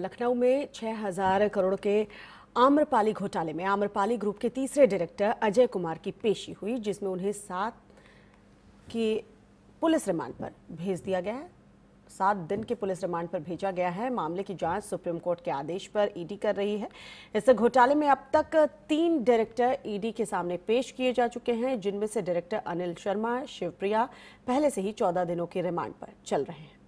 लखनऊ में 6000 करोड़ के आम्रपाली घोटाले में आम्रपाली ग्रुप के तीसरे डायरेक्टर अजय कुमार की पेशी हुई जिसमें उन्हें सात की पुलिस रिमांड पर भेज दिया गया है सात दिन के पुलिस रिमांड पर भेजा गया है मामले की जांच सुप्रीम कोर्ट के आदेश पर ईडी कर रही है इस घोटाले में अब तक तीन डायरेक्टर ईडी के सामने पेश किए जा चुके हैं जिनमें से डायरेक्टर अनिल शर्मा शिवप्रिया पहले से ही चौदह दिनों के रिमांड पर चल रहे हैं